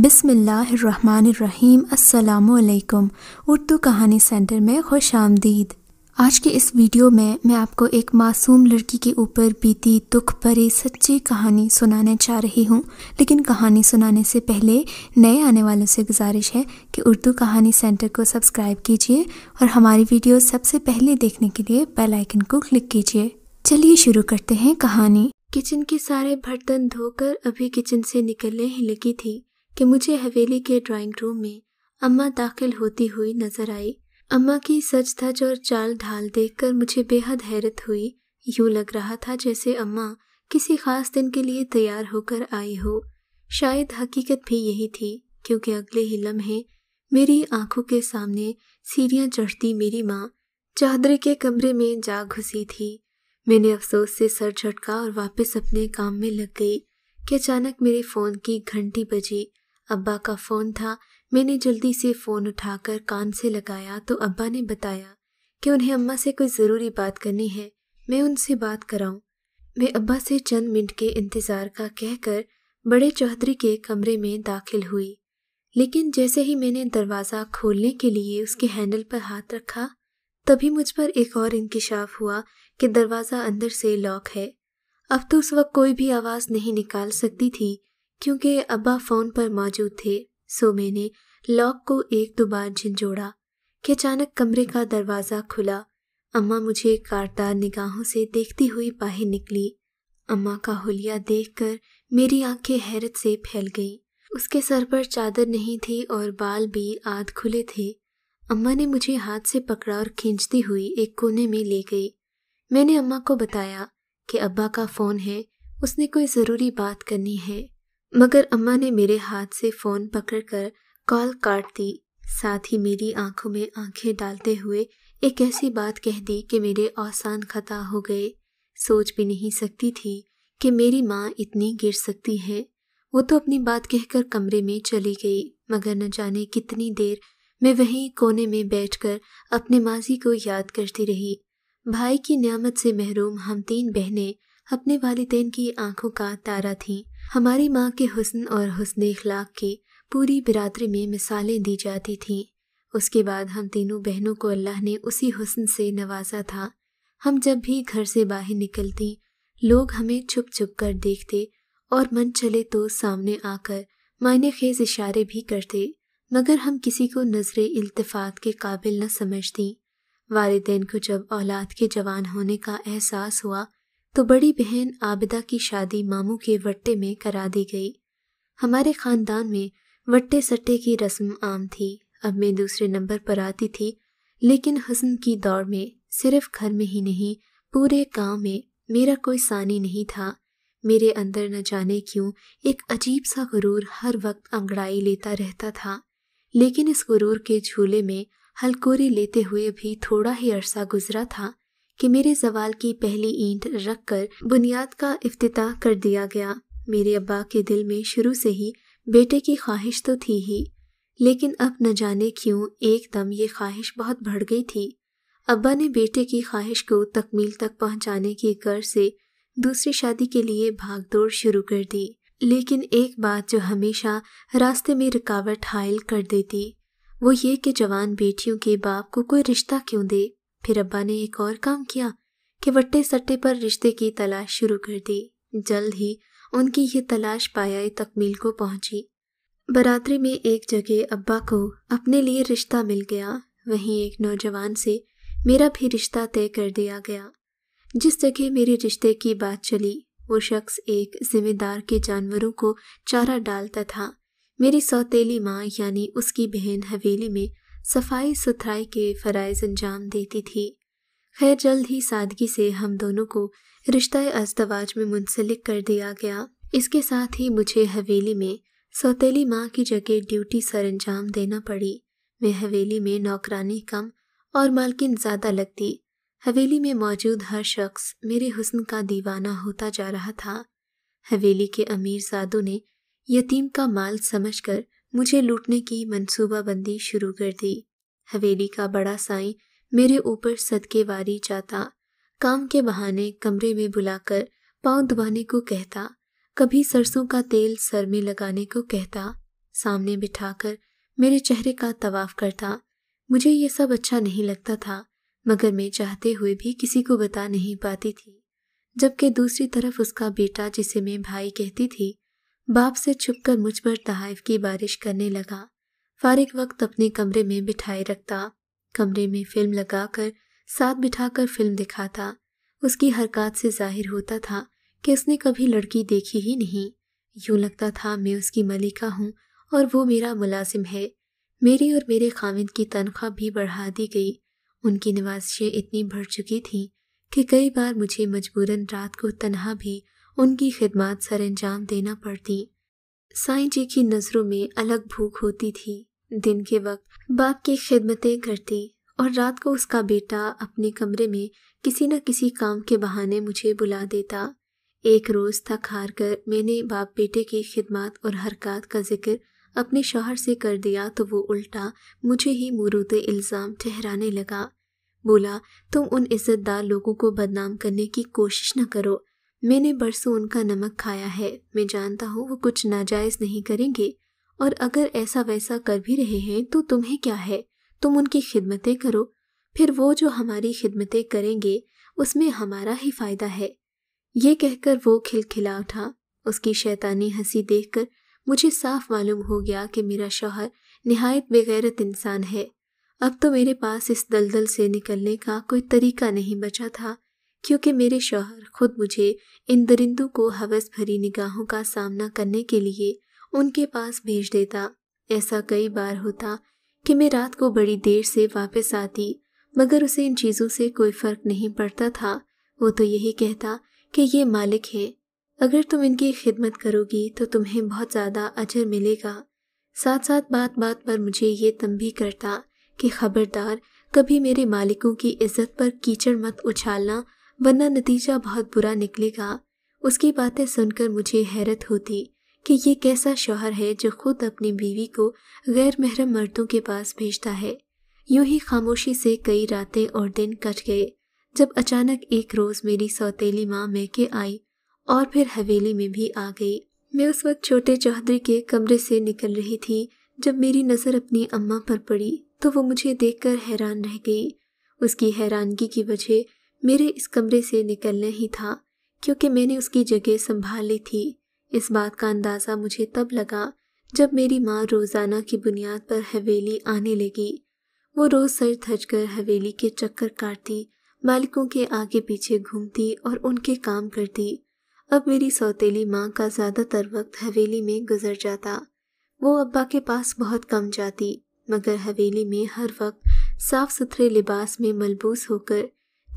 बिसमीम अल्लाम उर्दू कहानी सेंटर में खुश आमदीद आज के इस वीडियो में मैं आपको एक मासूम लड़की के ऊपर बीती दुख भरी सच्ची कहानी सुनाने चाह रही हूँ लेकिन कहानी सुनाने से पहले नए आने वालों से गुजारिश है कि उर्दू कहानी सेंटर को सब्सक्राइब कीजिए और हमारी वीडियो सबसे पहले देखने के लिए बेल आइकन को क्लिक कीजिए चलिए शुरू करते हैं कहानी किचन के सारे बर्तन धोकर अभी किचन से निकलने ही लगी थी कि मुझे हवेली के ड्राइंग रूम में अम्मा दाखिल होती हुई नजर आई अम्मा की सच धज और चाल ढाल देखकर मुझे बेहद हैरत हुई यूं लग रहा था जैसे अम्मा किसी खास दिन के लिए तैयार होकर आई हो शायद हकीकत भी यही थी क्योंकि अगले ही लम्हे मेरी आंखों के सामने सीढ़ियां चढ़ती मेरी माँ चादरे के कमरे में जा घुसी थी मैंने अफसोस से सर झटका और वापस अपने काम में लग गई कि अचानक मेरे फ़ोन की घंटी बजी अब्बा का फ़ोन था मैंने जल्दी से फ़ोन उठाकर कान से लगाया तो अब्बा ने बताया कि उन्हें अम्मा से कोई ज़रूरी बात करनी है मैं उनसे बात कराऊं। मैं अब्बा से चंद मिनट के इंतज़ार का कहकर बड़े चौधरी के कमरे में दाखिल हुई लेकिन जैसे ही मैंने दरवाज़ा खोलने के लिए उसके हैंडल पर हाथ रखा तभी मुझ पर एक और इंकशाफ हुआ कि दरवाज़ा अंदर से लॉक है अब तो उस वक्त कोई भी आवाज़ नहीं निकाल सकती थी क्योंकि अब्बा फ़ोन पर मौजूद थे सो मैंने लॉक को एक दो बार झिझोड़ा कि अचानक कमरे का दरवाज़ा खुला अम्मा मुझे कारदार निगाहों से देखती हुई बाहर निकली अम्मा का होलिया देखकर मेरी आंखें हैरत से फैल गईं उसके सर पर चादर नहीं थी और बाल भी आध खुले थे अम्मा ने मुझे हाथ से पकड़ा और खींचती हुई एक कोने में ले गई मैंने अम्मा को बताया कि अब्बा का फ़ोन है उसने कोई ज़रूरी बात करनी है मगर अम्मा ने मेरे हाथ से फ़ोन पकड़कर कॉल काट दी साथ ही मेरी आंखों में आंखें डालते हुए एक ऐसी बात कह दी कि मेरे औसान खता हो गए सोच भी नहीं सकती थी कि मेरी माँ इतनी गिर सकती है वो तो अपनी बात कहकर कमरे में चली गई मगर न जाने कितनी देर मैं वहीं कोने में बैठकर अपने माजी को याद करती रही भाई की नियामत से महरूम हम तीन बहनें अपने वालदेन की आंखों का तारा थीं हमारी माँ के हुस्न और हसन अखलाक की पूरी बिरादरी में मिसालें दी जाती थीं उसके बाद हम तीनों बहनों को अल्लाह ने उसी हुसन से नवाजा था हम जब भी घर से बाहर निकलती लोग हमें छुप छुप कर देखते और मन चले तो सामने आकर मायने खेज इशारे भी करते मगर हम किसी को नजर इल्तफात के काबिल न समझती वालदेन को जब औलाद के जवान होने का एहसास हुआ तो बड़ी बहन आबिदा की शादी मामू के वट्टे में करा दी गई हमारे खानदान में वट्टे सट्टे की रस्म आम थी अब मैं दूसरे नंबर पर आती थी लेकिन हसन की दौड़ में सिर्फ घर में ही नहीं पूरे गांव में मेरा कोई सानी नहीं था मेरे अंदर न जाने क्यों एक अजीब सा गुरूर हर वक्त अंगड़ाई लेता रहता था लेकिन इस गुरूर के झूले में हलकोरी लेते हुए भी थोड़ा ही अरसा गुजरा था कि मेरे सवाल की पहली ईंट रख कर बुनियाद का अफ्ताह कर दिया गया मेरे अब्बा के दिल में शुरू से ही बेटे की ख्वाहिश तो थी ही लेकिन अब न जाने क्यों एकदम ये ख्वाहिश बहुत बढ़ गई थी अब्बा ने बेटे की ख्वाहिश को तकमील तक पहुंचाने की गर्ज से दूसरी शादी के लिए भागदौड़ शुरू कर दी लेकिन एक बात जो हमेशा रास्ते में रुकावट हायल कर देती वो ये कि जवान बेटियों के बाप को कोई रिश्ता क्यों दे फिर अब्बा ने एक और काम किया कि वट्टे सट्टे पर रिश्ते की तलाश शुरू कर दी जल्द ही उनकी ये तलाश पाया तकमील को पहुंची बरात्री में एक जगह अब्बा को अपने लिए रिश्ता मिल गया वहीं एक नौजवान से मेरा भी रिश्ता तय कर दिया गया जिस जगह मेरे रिश्ते की बात चली वो शख्स एक जिम्मेदार के जानवरों को चारा डालता था मेरी सौतेली माँ यानी उसकी बहन हवेली में सफाई सुथराई के फरज़ अंजाम देती थी खैर जल्द ही सादगी से हम दोनों को रिश्ता अस्तवाज में मुंसलिक कर दिया गया इसके साथ ही मुझे हवेली में सौतेली माँ की जगह ड्यूटी सर अंजाम देना पड़ी मैं हवेली में नौकरानी कम और मालकिन ज़्यादा लगती हवेली में मौजूद हर शख्स मेरे हुस्न का दीवाना होता जा रहा था हवेली के अमीर साधु ने यतीम का माल समझकर मुझे लूटने की मंसूबाबंदी शुरू कर दी हवेली का बड़ा साई मेरे ऊपर सदके वारी जाता काम के बहाने कमरे में बुलाकर पाँव दबाने को कहता कभी सरसों का तेल सर में लगाने को कहता सामने बिठाकर मेरे चेहरे का तवाफ करता मुझे ये सब अच्छा नहीं लगता था मगर मैं चाहते हुए भी किसी को बता नहीं पाती थी जबकि दूसरी तरफ उसका बेटा जिसे मैं भाई कहती थी बाप से छुपकर मुझ पर तहाइफ की बारिश करने लगा फारिक वक्त अपने कमरे में बिठाए रखता कमरे में फिल्म लगाकर साथ बिठाकर फिल्म दिखाता उसकी हरकत से जाहिर होता था कि उसने कभी लड़की देखी ही नहीं यूं लगता था मैं उसकी मलिका हूँ और वो मेरा मुलाजिम है मेरी और मेरे खामिद की तनख्वाह भी बढ़ा दी गई उनकी नवाजशें इतनी बढ़ चुकी थीं कि कई बार मुझे मजबूरन रात को तनहा भी उनकी खिदमत सर अंजाम देना पड़ती साईं जी की नज़रों में अलग भूख होती थी दिन के वक्त बाप की खिदमतें करती और रात को उसका बेटा अपने कमरे में किसी न किसी काम के बहाने मुझे बुला देता एक रोज़ थक हार कर मैंने बाप बेटे की खिदमत और हरकत का जिक्र अपने शोहर से कर दिया तो वो उल्टा मुझे ही मुरूद इल्ज़ाम ठहराने लगा बोला तुम उन इज़्ज़तदार लोगों को बदनाम करने की कोशिश न करो मैंने बरसों उनका नमक खाया है मैं जानता हूँ वो कुछ नाजायज नहीं करेंगे और अगर ऐसा वैसा कर भी रहे हैं तो तुम्हें क्या है तुम उनकी खिदमतें करो फिर वो जो हमारी खिदमतें करेंगे उसमें हमारा ही फायदा है ये कहकर वो खिलखिला उठा उसकी शैतानी हंसी देखकर मुझे साफ मालूम हो गया कि मेरा शौहर नहायत बेगैरत इंसान है अब तो मेरे पास इस दलदल से निकलने का कोई तरीका नहीं बचा था क्योंकि मेरे शौहर खुद मुझे इन दरिंदों को हवस भरी निगाहों का सामना करने के लिए उनके पास भेज देता ऐसा कई बार होता कि मैं रात को बड़ी देर से वापस आती मगर उसे इन चीज़ों से कोई फ़र्क नहीं पड़ता था वो तो यही कहता कि ये मालिक है अगर तुम इनकी खिदमत करोगी तो तुम्हें बहुत ज़्यादा अजर मिलेगा साथ साथ बात बात पर मुझे ये तम करता कि खबरदार कभी मेरे मालिकों की इज्जत पर कीचड़ मत उछालना वरना नतीजा बहुत बुरा निकलेगा उसकी बातें सुनकर मुझे हैरत होती कि ये कैसा शोहर है जो खुद अपनी बीवी को गैर महरम मर्दों के पास भेजता है यूं ही खामोशी से कई रातें और दिन कट गए जब अचानक एक रोज मेरी सौतेली माँ मैके आई और फिर हवेली में भी आ गई मैं उस वक्त छोटे चौधरी के कमरे से निकल रही थी जब मेरी नज़र अपनी अम्मा पर पड़ी तो वो मुझे देखकर हैरान रह गई उसकी हैरानगी की वजह मेरे इस कमरे से निकलना ही था क्योंकि मैंने उसकी जगह संभाल ली थी इस बात का अंदाज़ा मुझे तब लगा जब मेरी माँ रोज़ाना की बुनियाद पर हवेली आने लगी वो रोज़ सर थज कर हवेली के चक्कर काटती मालिकों के आगे पीछे घूमती और उनके काम करती अब मेरी सौतेली माँ का ज़्यादातर वक्त हवेली में गुजर जाता वो अब्बा के पास बहुत कम जाती मगर हवेली में हर वक्त साफ सुथरे लिबास में मलबूस होकर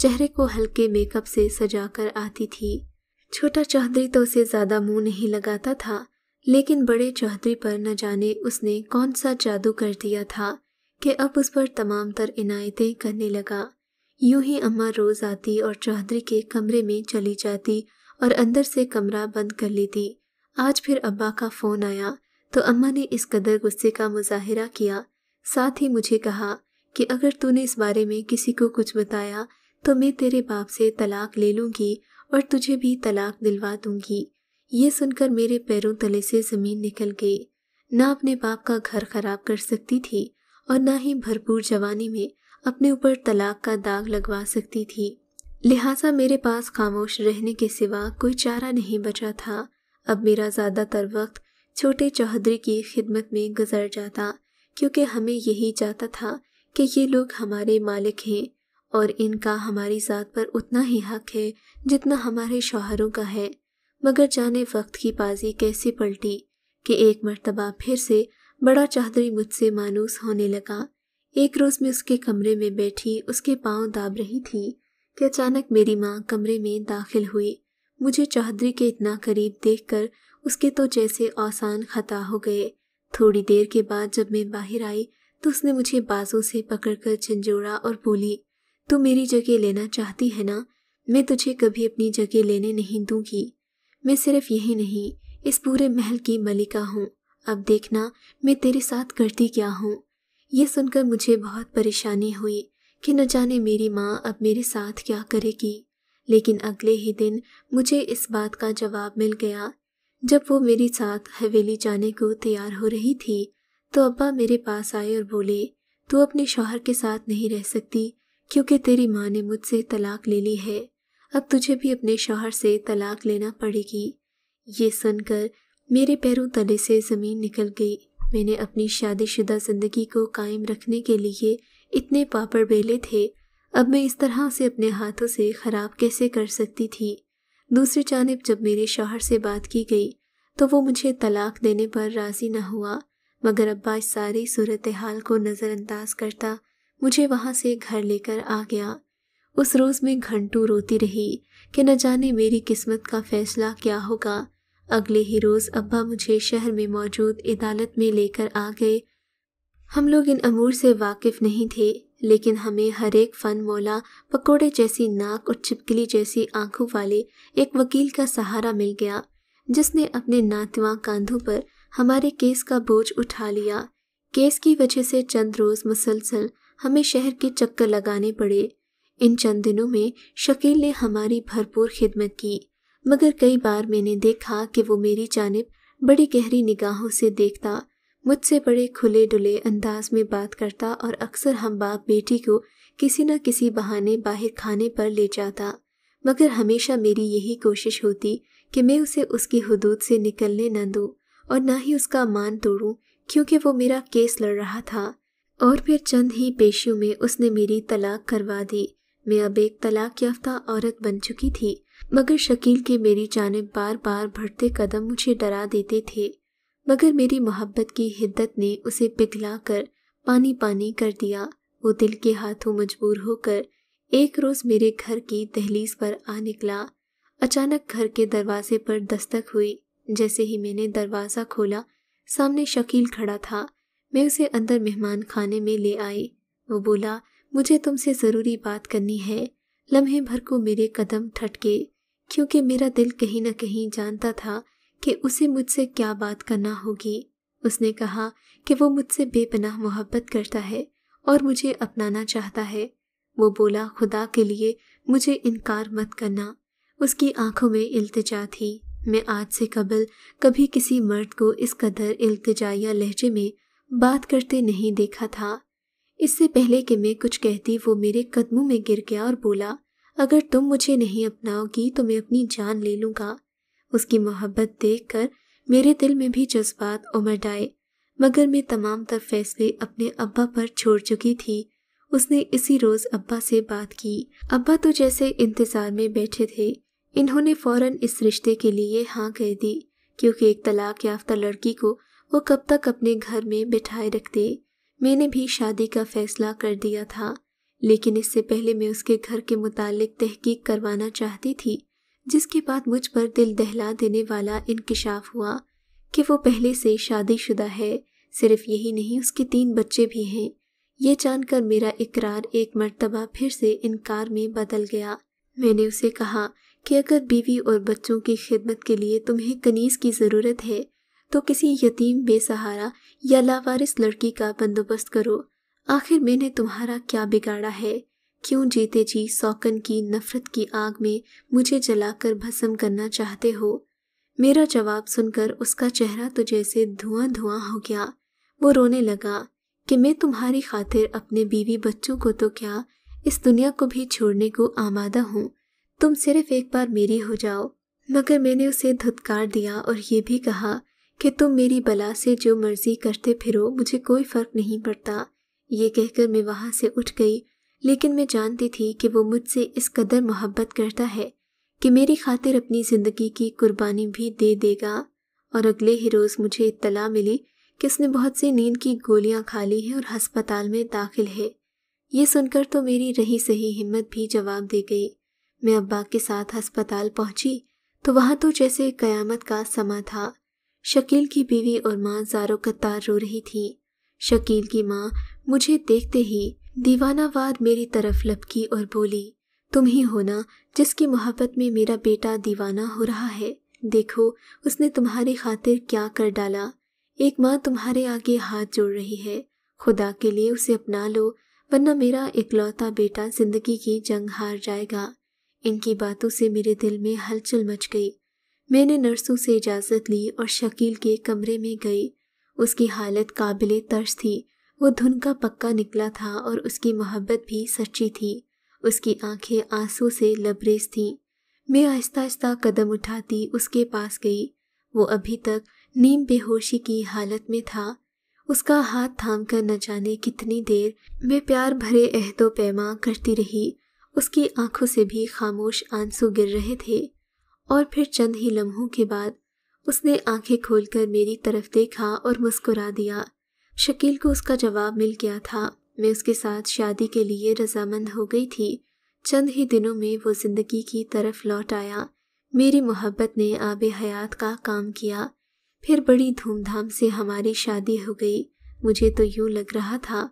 चेहरे को हल्के मेकअप से सजाकर आती थी छोटा चौधरी तो उसे ज्यादा मुंह नहीं लगाता था लेकिन बड़े चौधरी पर न जाने उसने कौन सा जादू कर दिया था कि अब उस पर तमाम तर इनायतें करने लगा यूं ही अम्मा रोज आती और चौधरी के कमरे में चली जाती और अंदर से कमरा बंद कर लेती आज फिर अब्बा का फोन आया तो अम्मा ने इस कदर गुस्से का मुजाहरा किया साथ ही मुझे कहा कि अगर तूने इस बारे में किसी को कुछ बताया तो मैं तेरे बाप से तलाक ले लूंगी और तुझे भी तलाक दिलवा दूंगी ये सुनकर मेरे पैरों तले से ज़मीन निकल गई ना अपने बाप का घर खराब कर सकती थी और ना ही भरपूर जवानी में अपने ऊपर तलाक का दाग लगवा सकती थी लिहाजा मेरे पास खामोश रहने के सिवा कोई चारा नहीं बचा था अब मेरा ज़्यादातर वक्त छोटे चौधरी की खिदमत में गुजर जाता क्योंकि हमें यही चाहता था कि ये लोग हमारे मालिक हैं और इनका हमारी ज़ात पर उतना ही हक है जितना हमारे शोहरों का है मगर जाने वक्त की बाजी कैसे पलटी कि एक मर्तबा फिर से बड़ा चौधरी मुझसे मानूस होने लगा एक रोज़ मैं उसके कमरे में बैठी उसके पांव दाब रही थी कि अचानक मेरी माँ कमरे में दाखिल हुई मुझे चौधरी के इतना करीब देखकर उसके तो जैसे आसान खता हो गए थोड़ी देर के बाद जब मैं बाहर आई तो उसने मुझे बाजों से पकड़कर झंझोड़ा और बोली तू मेरी जगह लेना चाहती है ना मैं तुझे कभी अपनी जगह लेने नहीं दूंगी मैं सिर्फ यही नहीं इस पूरे महल की मलिका हूँ अब देखना मैं तेरे साथ करती क्या हूँ ये सुनकर मुझे बहुत परेशानी हुई कि न जाने मेरी माँ अब मेरे साथ क्या करेगी लेकिन अगले ही दिन मुझे इस बात का जवाब मिल गया जब वो मेरे साथ हवेली जाने को तैयार हो रही थी तो अब्बा मेरे पास आए और बोले तू अपने शोहर के साथ नहीं रह सकती क्योंकि तेरी माँ ने मुझसे तलाक ले ली है अब तुझे भी अपने शोहर से तलाक लेना पड़ेगी ये सुनकर मेरे पैरों तले से ज़मीन निकल गई मैंने अपनी शादीशुदा ज़िंदगी को कायम रखने के लिए इतने पापड़ बेले थे अब मैं इस तरह से अपने हाथों से ख़राब कैसे कर सकती थी दूसरी जानब जब मेरे शोहर से बात की गई तो वो मुझे तलाक देने पर राज़ी न हुआ मगर अब्बा इस सारी सूरत हाल को नज़रअंदाज करता मुझे वहां से घर लेकर आ गया उस रोज में घंटू रोती रही कि न जाने मेरी किस्मत का फैसला क्या होगा अगले ही रोज अब्बा मुझे शहर में मौजूद अदालत में लेकर आ गए हम लोग इन अमूर से वाकिफ नहीं थे लेकिन हमें हर एक फन मौला पकोड़े जैसी नाक और चिपकली जैसी आंखों वाले एक वकील का सहारा मिल गया जिसने अपने नातवा कांधों पर हमारे केस का बोझ उठा लिया केस की वजह से चंद रोज मुसलसल हमें शहर के चक्कर लगाने पड़े इन चंद दिनों में शकील ने हमारी भरपूर खिदमत की मगर कई बार मैंने देखा कि वो मेरी जानब बड़ी गहरी निगाहों से देखता मुझसे बड़े खुले डुले अंदाज में बात करता और अक्सर हम बाप बेटी को किसी न किसी बहाने बाहर खाने पर ले जाता मगर हमेशा मेरी यही कोशिश होती कि मैं उसे उसकी हदूद से निकलने न दूँ और ना ही उसका मान तोड़ूं क्योंकि वो मेरा केस लड़ रहा था और फिर चंद ही पेशियों में उसने मेरी तलाक करवा दी मैं अब एक तलाक याफ्ता औरत बन चुकी थी मगर शकील के मेरी जानब बार बार बढ़ते कदम मुझे डरा देते थे मगर मेरी मोहब्बत की हिद्दत ने उसे पिघला कर पानी पानी कर दिया वो दिल के हाथों मजबूर होकर एक रोज़ मेरे घर की दहलीज पर आ निकला अचानक घर के दरवाजे पर दस्तक हुई जैसे ही मैंने दरवाज़ा खोला सामने शकील खड़ा था मैं उसे अंदर मेहमान खाने में ले आई वो बोला मुझे तुमसे ज़रूरी बात करनी है लम्हे भर को मेरे कदम ठटके क्योंकि मेरा दिल कहीं ना कहीं जानता था कि उसे मुझसे क्या बात करना होगी उसने कहा कि वो मुझसे बेपनाह मोहब्बत करता है और मुझे अपनाना चाहता है वो बोला खुदा के लिए मुझे इनकार मत करना उसकी आंखों में इल्तजा थी मैं आज से कबल कभी किसी मर्द को इस कदर इल्तजाया लहजे में बात करते नहीं देखा था इससे पहले कि मैं कुछ कहती वो मेरे कदमों में गिर गया और बोला अगर तुम मुझे नहीं अपनाओगी तो मैं अपनी जान ले लूँगा उसकी मोहब्बत देखकर मेरे दिल में भी जज्बात उमड़ आए मगर मैं तमाम तर फैसले अपने अब्बा पर छोड़ चुकी थी उसने इसी रोज अब्बा से बात की अब्बा तो जैसे इंतजार में बैठे थे इन्होंने फौरन इस रिश्ते के लिए हाँ कह दी क्योंकि एक तलाक याफ्ता लड़की को वो कब तक अपने घर में बिठाए रखते मैंने भी शादी का फैसला कर दिया था लेकिन इससे पहले मैं उसके घर के मुतालिक तहकीक करवाना चाहती थी जिसके बाद मुझ पर दिल दहला देने वाला इनकशाफ हुआ कि वो पहले से शादीशुदा है सिर्फ यही नहीं उसके तीन बच्चे भी हैं ये जानकर मेरा इकरार एक मरतबा फिर से इनकार में बदल गया मैंने उसे कहा कि अगर बीवी और बच्चों की खिदमत के लिए तुम्हें कनीज की ज़रूरत है तो किसी यतीम बेसहारा या लावारिस लड़की का बंदोबस्त करो आखिर मैंने तुम्हारा क्या बिगाड़ा है क्यों जीते जी सौकन की नफरत की आग में मुझे जलाकर भस्म करना चाहते हो मेरा जवाब सुनकर उसका चेहरा तो जैसे धुआं धुआं हो गया वो रोने लगा कि मैं तुम्हारी खातिर अपने बीवी बच्चों को तो क्या इस दुनिया को भी छोड़ने को आमादा हूँ तुम सिर्फ एक बार मेरी हो जाओ मगर मैंने उसे धुतकार दिया और ये भी कहा कि तुम मेरी बला से जो मर्जी करते फिरो मुझे कोई फर्क नहीं पड़ता ये कहकर मैं वहाँ से उठ गई लेकिन मैं जानती थी कि वो मुझसे इस कदर मोहब्बत करता है कि मेरी खातिर अपनी ज़िंदगी की कुर्बानी भी दे देगा और अगले ही रोज़ मुझे इत्तला मिली कि उसने बहुत सी नींद की गोलियां खा ली हैं और हस्पताल में दाखिल है ये सुनकर तो मेरी रही सही हिम्मत भी जवाब दे गई मैं अब्बा के साथ अस्पताल पहुंची तो वहाँ तो जैसे कयामत का समा था शकील की बीवी और माँ जारो कतार रो रही थी शकील की माँ मुझे देखते ही दीवानावार मेरी तरफ लपकी और बोली तुम ही हो ना जिसकी मोहब्बत में मेरा बेटा दीवाना हो रहा है देखो उसने तुम्हारी खातिर क्या कर डाला एक माँ तुम्हारे आगे हाथ जोड़ रही है खुदा के लिए उसे अपना लो वरना मेरा इकलौता बेटा जिंदगी की जंग हार जाएगा इनकी बातों से मेरे दिल में हलचल मच गई मैंने नर्सों से इजाज़त ली और शकील के कमरे में गई उसकी हालत काबिल तर्ज थी वो धुन का पक्का निकला था और उसकी मोहब्बत भी सच्ची थी उसकी आंखें आंसू से लबरेज थीं मैं आहिस्ता आहिस्ता कदम उठाती उसके पास गई वो अभी तक नीम बेहोशी की हालत में था उसका हाथ थाम कर न जाने कितनी देर मैं प्यार भरे अहदो पैमा करती रही उसकी आंखों से भी खामोश आंसू गिर रहे थे और फिर चंद ही लम्हों के बाद उसने आंखें खोलकर मेरी तरफ देखा और मुस्कुरा दिया शकील को उसका जवाब मिल गया था मैं उसके साथ शादी के लिए रजामंद हो गई थी चंद ही दिनों में वो जिंदगी की तरफ लौट आया मेरी मोहब्बत ने आब हयात का काम किया फिर बड़ी धूमधाम से हमारी शादी हो गई मुझे तो यूं लग रहा था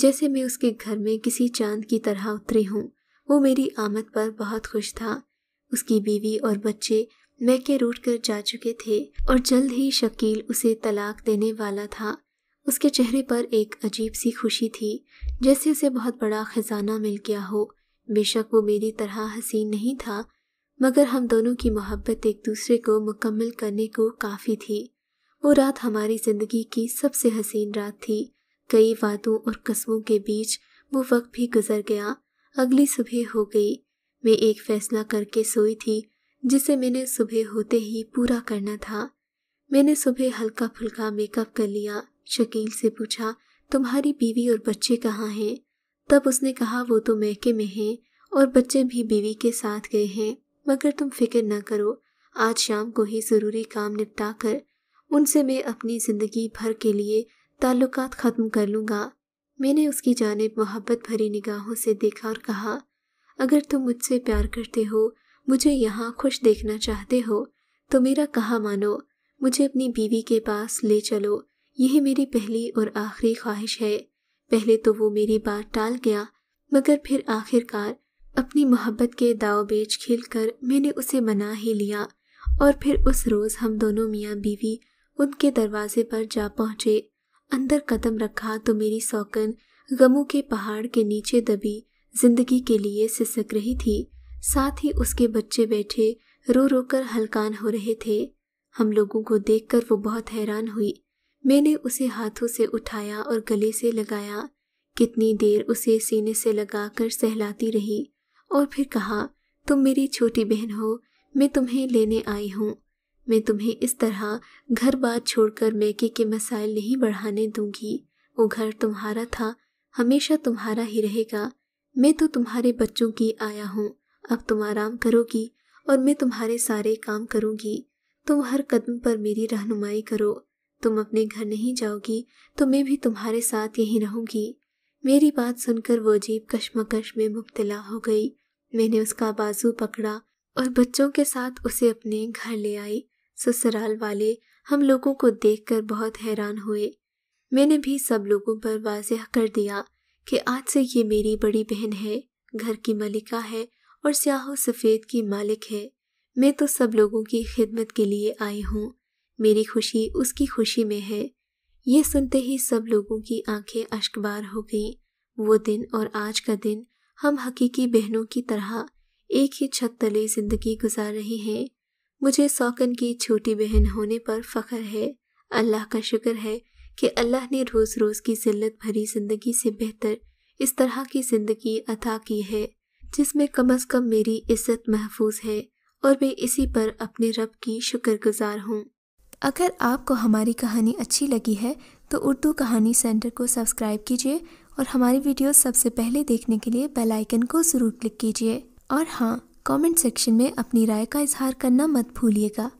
जैसे मैं उसके घर में किसी चांद की तरह उतरी हूँ वो मेरी आमद पर बहुत खुश था उसकी बीवी और बच्चे मैके रूट कर जा चुके थे और जल्द ही शकील उसे तलाक देने वाला था उसके चेहरे पर एक अजीब सी खुशी थी जैसे उसे बहुत बड़ा खजाना मिल गया हो बेशक वो मेरी तरह हसीन नहीं था मगर हम दोनों की मोहब्बत एक दूसरे को मुकम्मल करने को काफ़ी थी वो रात हमारी ज़िंदगी की सबसे हसीन रात थी कई वादों और कस्बों के बीच वो वक्त भी गुजर गया अगली सुबह हो गई मैं एक फैसला करके सोई थी जिसे मैंने सुबह होते ही पूरा करना था मैंने सुबह हल्का फुल्का मेकअप कर लिया शकील से पूछा तुम्हारी बीवी और बच्चे कहाँ हैं तब उसने कहा वो तो मैके में हैं और बच्चे भी बीवी के साथ गए हैं मगर तुम फिक्र न करो आज शाम को ही ज़रूरी काम निपटा कर उनसे मैं अपनी ज़िंदगी भर के लिए ताल्लुकात ख़त्म कर लूँगा मैंने उसकी जानब मोहब्बत भरी निगाहों से देखा और कहा अगर तुम मुझसे प्यार करते हो मुझे यहाँ खुश देखना चाहते हो तो मेरा कहा मानो मुझे अपनी बीवी के पास ले चलो यही मेरी पहली और आखिरी ख्वाहिश है पहले तो वो मेरी बात टाल गया मगर फिर आखिरकार अपनी मोहब्बत के दाव बेच खेल कर मैंने उसे मना ही लिया और फिर उस रोज़ हम दोनों मियाँ बीवी उनके दरवाजे पर जा पहुँचे अंदर कदम रखा तो मेरी सौकन गमों के पहाड़ के नीचे दबी जिंदगी के लिए सिसक रही थी साथ ही उसके बच्चे बैठे रो रो कर हलकान हो रहे थे हम लोगों को देखकर वो बहुत हैरान हुई मैंने उसे हाथों से उठाया और गले से लगाया कितनी देर उसे सीने से लगाकर सहलाती रही और फिर कहा तुम मेरी छोटी बहन हो मैं तुम्हें लेने आई हूँ मैं तुम्हें इस तरह घर बार छोड़कर मैके के मसाइल नहीं बढ़ाने दूंगी वो घर तुम्हारा था हमेशा तुम्हारा ही रहेगा मैं तो तुम्हारे बच्चों की आया हूँ अब तुम आराम करोगी और मैं तुम्हारे सारे काम करूँगी तुम हर कदम पर मेरी रहनुमाई करो तुम अपने घर नहीं जाओगी तो मैं भी तुम्हारे साथ यहीं रहूँगी मेरी बात सुनकर वो अजीब कश्मकश में मुब्तला हो गई मैंने उसका बाजू पकड़ा और बच्चों के साथ उसे अपने घर ले आई ससुराल वाले हम लोगों को देखकर बहुत हैरान हुए मैंने भी सब लोगों पर वाजह कर दिया कि आज से ये मेरी बड़ी बहन है घर की मलिका है और स्याहो सफ़ेद की मालिक है मैं तो सब लोगों की खिदमत के लिए आई हूँ मेरी खुशी उसकी खुशी में है ये सुनते ही सब लोगों की आंखें अश्कबार हो गईं वो दिन और आज का दिन हम हकीकी बहनों की तरह एक ही छत तले ज़िंदगी गुजार रहे हैं मुझे सौकन की छोटी बहन होने पर फ़ख्र है अल्लाह का शुक्र है कि अल्लाह ने रोज़ रोज़ की जिल्लत भरी ज़िंदगी से बेहतर इस तरह की ज़िंदगी अता की है जिसमें कम अज़ कम मेरी इज्जत महफूज है और मैं इसी पर अपने रब की शुक्रगुजार हूँ अगर आपको हमारी कहानी अच्छी लगी है तो उर्दू कहानी सेंटर को सब्सक्राइब कीजिए और हमारी वीडियो सबसे पहले देखने के लिए बेल आइकन को ज़रूर क्लिक कीजिए और हाँ कमेंट सेक्शन में अपनी राय का इजहार करना मत भूलिएगा